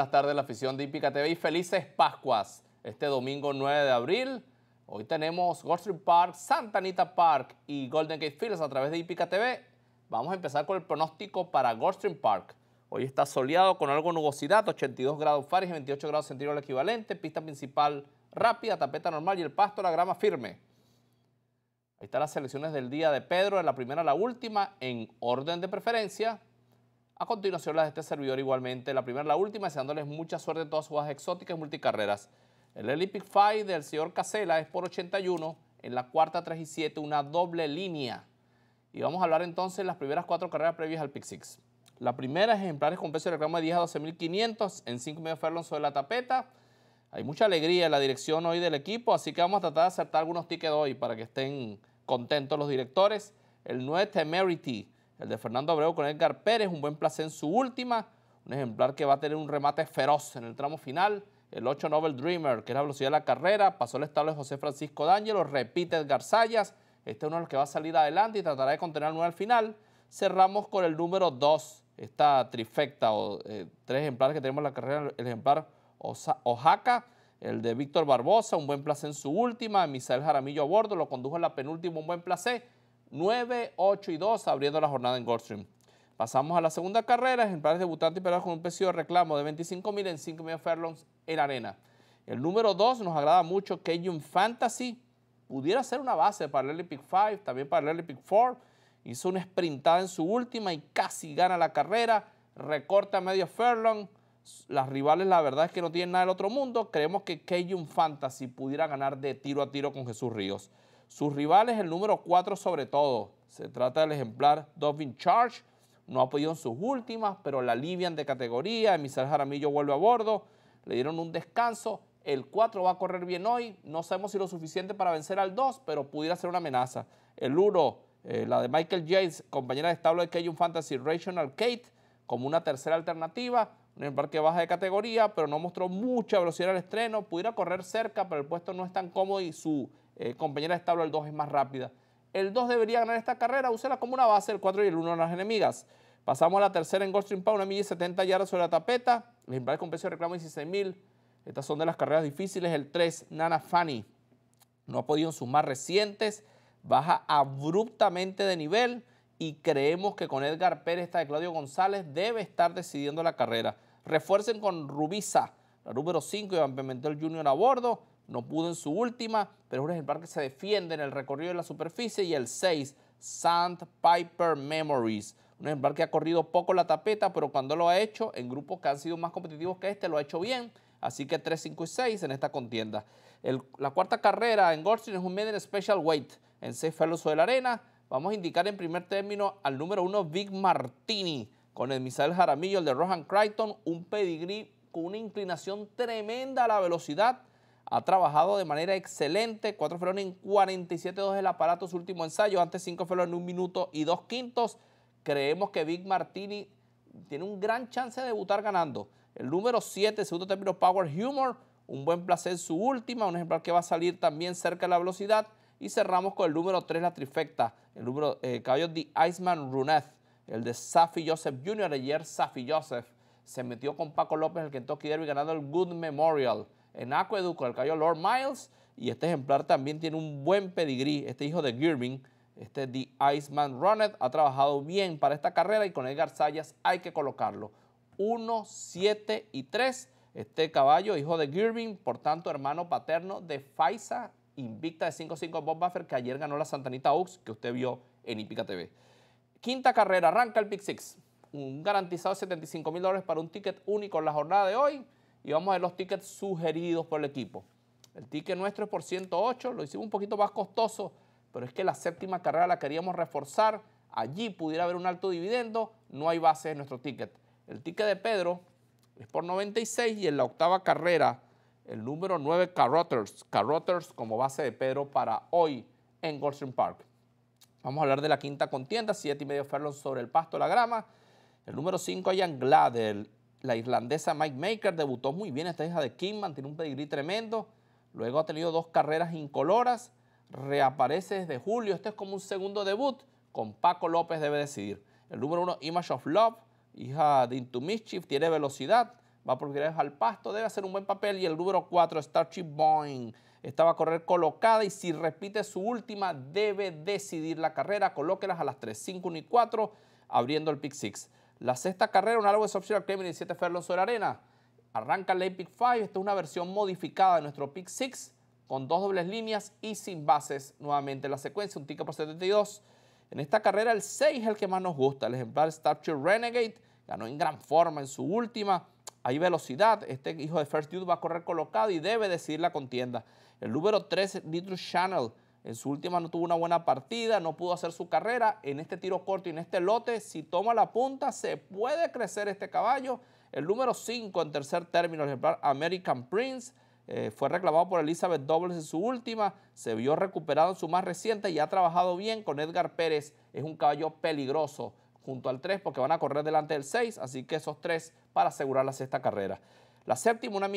buenas tardes la afición de Hípica TV y felices Pascuas. Este domingo 9 de abril, hoy tenemos Goldstream Park, Santa Anita Park y Golden Gate Fields a través de Hípica TV. Vamos a empezar con el pronóstico para Goldstream Park. Hoy está soleado con algo nubosidad, 82 grados Fahrenheit, 28 grados centígrados equivalente, pista principal rápida, tapeta normal y el pasto, la grama firme. Ahí están las selecciones del día de Pedro, de la primera a la última, en orden de preferencia. A continuación las de este servidor igualmente, la primera la última, deseándoles mucha suerte en todas sus jugadas exóticas y multicarreras. El Olympic Fight del señor Casela es por 81, en la cuarta 3 y 7, una doble línea. Y vamos a hablar entonces las primeras cuatro carreras previas al Pick Six. La primera, ejemplares con peso de reclamo de 10 a 12.500 en 5 medio sobre la tapeta. Hay mucha alegría en la dirección hoy del equipo, así que vamos a tratar de acertar algunos tickets hoy para que estén contentos los directores. El 9 Temerity el de Fernando Abreu con Edgar Pérez, un buen placer en su última. Un ejemplar que va a tener un remate feroz en el tramo final. El 8 Nobel Dreamer, que es la velocidad de la carrera, pasó el estable de José Francisco D'Angelo, repite Edgar Sayas. Este es uno de los que va a salir adelante y tratará de contener al 9 al final. Cerramos con el número 2, esta trifecta o eh, tres ejemplares que tenemos en la carrera, el ejemplar Oaxaca, el de Víctor Barbosa, un buen placer en su última, Misael Jaramillo a bordo, lo condujo en la penúltima, un buen placer 9, 8 y 2, abriendo la jornada en Goldstream. Pasamos a la segunda carrera, ejemplares debutantes y con un precio de reclamo de 25.000 en 5.000 furlongs en arena. El número 2 nos agrada mucho, Cajun Fantasy. Pudiera ser una base para el Olympic 5, también para el Olympic 4. Hizo una sprintada en su última y casi gana la carrera. Recorta medio furlong. Las rivales la verdad es que no tienen nada del otro mundo. Creemos que Cajun Fantasy pudiera ganar de tiro a tiro con Jesús Ríos. Sus rivales, el número 4 sobre todo. Se trata del ejemplar Dolphin Charge. No ha podido en sus últimas, pero la alivian de categoría. Emisar Jaramillo vuelve a bordo. Le dieron un descanso. El 4 va a correr bien hoy. No sabemos si lo suficiente para vencer al 2, pero pudiera ser una amenaza. El 1, eh, la de Michael Yates, compañera de establo de un Fantasy Rational Kate, como una tercera alternativa. Un embarque baja de categoría, pero no mostró mucha velocidad al estreno. Pudiera correr cerca, pero el puesto no es tan cómodo y su eh, compañera de establo, el 2 es más rápida. El 2 debería ganar esta carrera, úsela como una base, el 4 y el 1 a las enemigas. Pasamos a la tercera en Goldstream Pound, una milla y 70 yardas sobre la tapeta. El con precio de reclamo 16 mil. Estas son de las carreras difíciles. El 3, Nana Fanny. No ha podido sumar recientes. Baja abruptamente de nivel. Y creemos que con Edgar Pérez, esta de Claudio González, debe estar decidiendo la carrera. Refuercen con Rubisa, la número 5, y Van Pimentel Junior a bordo no pudo en su última, pero es un ejemplar que se defiende en el recorrido de la superficie y el 6, Sandpiper Memories, un ejemplar que ha corrido poco la tapeta, pero cuando lo ha hecho en grupos que han sido más competitivos que este, lo ha hecho bien, así que 3, 5 y 6 en esta contienda. la cuarta carrera en Goldstein es un medio Special Weight en 6 fellows de la arena. Vamos a indicar en primer término al número 1, Vic Martini, con el Misael Jaramillo, el de Rohan Crichton, un pedigrí con una inclinación tremenda a la velocidad ha trabajado de manera excelente. Cuatro felones en 47.2 2 el aparato, su último ensayo. Antes cinco felones en un minuto y dos quintos. Creemos que Vic Martini tiene un gran chance de debutar ganando. El número 7, segundo término Power Humor, un buen placer su última, un ejemplar que va a salir también cerca de la velocidad. Y cerramos con el número 3, la trifecta, el número eh, caballo Iceman Runeth, el de Safi Joseph Jr. Ayer Safi Joseph se metió con Paco López el Kentucky Derby ganando el Good Memorial en Acueduco, el caballo Lord Miles. Y este ejemplar también tiene un buen pedigrí. Este hijo de Girving, este The Iceman Runner, ha trabajado bien para esta carrera y con Edgar Sayas hay que colocarlo. 1, 7 y 3. Este caballo, hijo de Girvin, por tanto hermano paterno de Faisa invicta de 5-5 Bob Buffer, que ayer ganó la Santanita Ux que usted vio en Ipica TV. Quinta carrera, arranca el Pick Six. Un garantizado de 75 mil dólares para un ticket único en la jornada de hoy y vamos a ver los tickets sugeridos por el equipo. El ticket nuestro es por 108, lo hicimos un poquito más costoso, pero es que la séptima carrera la queríamos reforzar, allí pudiera haber un alto dividendo, no hay base en nuestro ticket. El ticket de Pedro es por 96 y en la octava carrera el número 9 Carrotters, Carrotters como base de Pedro para hoy en Goldstream Park. Vamos a hablar de la quinta contienda, 7 y medio Ferlon sobre el pasto, la grama. El número 5 Ian Gladel, la irlandesa Mike Maker debutó muy bien, esta hija de Kingman, tiene un pedigrí tremendo. Luego ha tenido dos carreras incoloras, reaparece desde julio, este es como un segundo debut, con Paco López debe decidir. El número uno, Image of Love, hija de Into Mischief, tiene velocidad, va por al pasto, debe hacer un buen papel. Y el número cuatro, Starship Boeing, estaba a correr colocada y si repite su última, debe decidir la carrera. Colóquelas a las 3, 5, 1 y 4, abriendo el pick 6. La sexta carrera, un árbol de software que y 7 Ferlos sobre arena. Arranca el Pick 5. Esta es una versión modificada de nuestro Pick 6 con dos dobles líneas y sin bases. Nuevamente la secuencia, un ticket por 72. En esta carrera el 6 es el que más nos gusta. El ejemplar Starship Renegade ganó en gran forma en su última. Hay velocidad. Este hijo de First Dude va a correr colocado y debe decidir la contienda. El número 3, Nitro Channel en su última no tuvo una buena partida, no pudo hacer su carrera. En este tiro corto y en este lote, si toma la punta, se puede crecer este caballo. El número 5 en tercer término, ejemplar American Prince, eh, fue reclamado por Elizabeth Dobles en su última, se vio recuperado en su más reciente y ha trabajado bien con Edgar Pérez. Es un caballo peligroso junto al 3 porque van a correr delante del 6, así que esos 3 para asegurar la sexta carrera. La séptima, una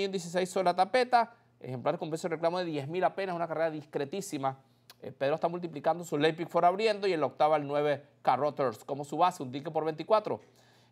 sobre la tapeta, ejemplar con peso de reclamo de 10.000 apenas, una carrera discretísima. Eh, Pedro está multiplicando su late pick for abriendo y en la octava el 9 Carrotters como su base, un ticket por 24.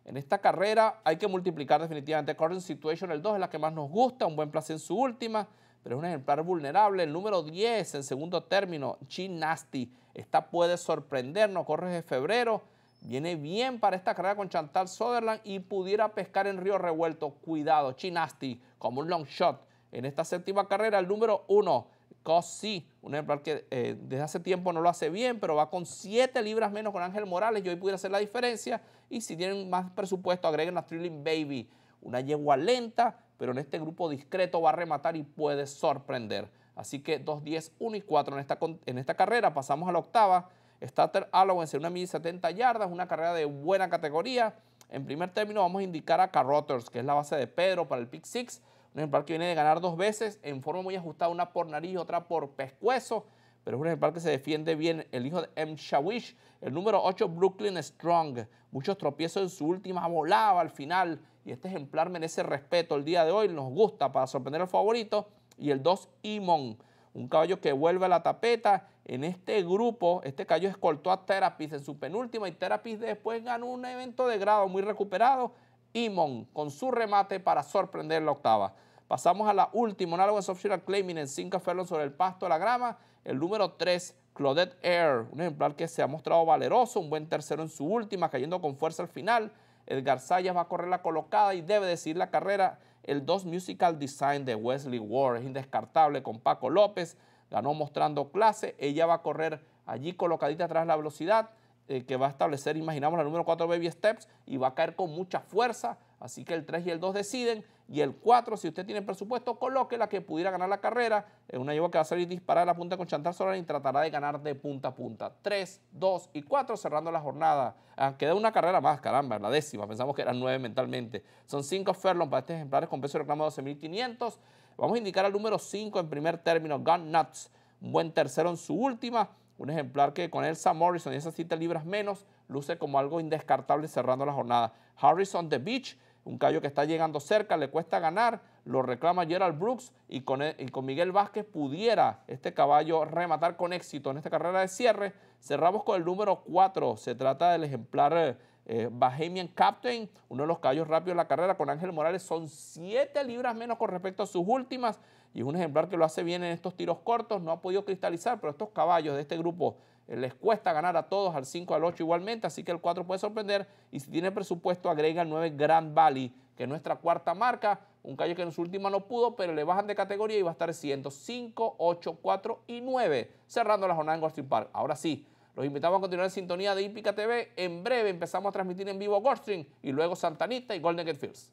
En esta carrera hay que multiplicar definitivamente Current Situation, el 2 es la que más nos gusta, un buen placer en su última, pero es un ejemplar vulnerable. El número 10 en segundo término, Chinasty Nasty, esta puede sorprendernos, corre de febrero, viene bien para esta carrera con Chantal Sutherland y pudiera pescar en Río Revuelto. Cuidado, Chinasty como un long shot. En esta séptima carrera, el número 1 Cost un ejemplar que eh, desde hace tiempo no lo hace bien, pero va con 7 libras menos con Ángel Morales, yo hoy pudiera hacer la diferencia. Y si tienen más presupuesto, agreguen a Thrilling Baby, una yegua lenta, pero en este grupo discreto va a rematar y puede sorprender. Así que 2, 10, 1 y 4 en esta, en esta carrera. Pasamos a la octava. Starter Allowance en una milla 70 yardas, una carrera de buena categoría. En primer término vamos a indicar a Carrotters, que es la base de Pedro para el pick six. Un ejemplar que viene de ganar dos veces en forma muy ajustada, una por nariz, y otra por pescuezo. Pero es un ejemplar que se defiende bien. El hijo de M. Shawish, el número 8, Brooklyn Strong. Muchos tropiezos en su última volada al final. Y este ejemplar merece respeto el día de hoy. Nos gusta para sorprender al favorito. Y el 2, Imon. Un caballo que vuelve a la tapeta. En este grupo, este caballo escoltó a Therapist en su penúltima. Y Therapist después ganó un evento de grado muy recuperado Imon con su remate para sorprender la octava. Pasamos a la última, un de claiming en cinco fellows sobre el pasto de la grama. El número 3, Claudette Air, un ejemplar que se ha mostrado valeroso, un buen tercero en su última, cayendo con fuerza al final. Edgar Sayas va a correr la colocada y debe decidir la carrera. El 2 Musical Design de Wesley Ward es indescartable con Paco López. Ganó mostrando clase. Ella va a correr allí colocadita de la velocidad. Eh, que va a establecer, imaginamos, la número 4 Baby Steps y va a caer con mucha fuerza. Así que el 3 y el 2 deciden. Y el 4, si usted tiene presupuesto, coloque la que pudiera ganar la carrera. Es una yegua que va a salir disparada la punta con Chantal Solar y tratará de ganar de punta a punta. 3, 2 y 4 cerrando la jornada. Ah, queda una carrera más, caramba, la décima. Pensamos que eran 9 mentalmente. Son 5 Ferlon para este ejemplar con peso de reclamo de 12.500. Vamos a indicar al número 5 en primer término, Gun Nuts. Un buen tercero en su última un ejemplar que con Elsa Morrison y esas 7 libras menos luce como algo indescartable cerrando la jornada. Harrison The Beach, un callo que está llegando cerca, le cuesta ganar, lo reclama Gerald Brooks y con, e, y con Miguel Vázquez pudiera este caballo rematar con éxito en esta carrera de cierre. Cerramos con el número 4, se trata del ejemplar eh, eh, Bahamian Captain, uno de los caballos rápidos de la carrera con Ángel Morales, son 7 libras menos con respecto a sus últimas y es un ejemplar que lo hace bien en estos tiros cortos, no ha podido cristalizar, pero estos caballos de este grupo eh, les cuesta ganar a todos, al 5, al 8 igualmente, así que el 4 puede sorprender y si tiene presupuesto agrega el 9 Grand Valley, que es nuestra cuarta marca, un caballo que en su última no pudo, pero le bajan de categoría y va a estar siendo 5, 8, 4 y 9, cerrando la jornada en Park. Ahora sí, los invitamos a continuar en sintonía de Hípica TV. En breve empezamos a transmitir en vivo Goldstream y luego Santanita y Golden Gate Fields.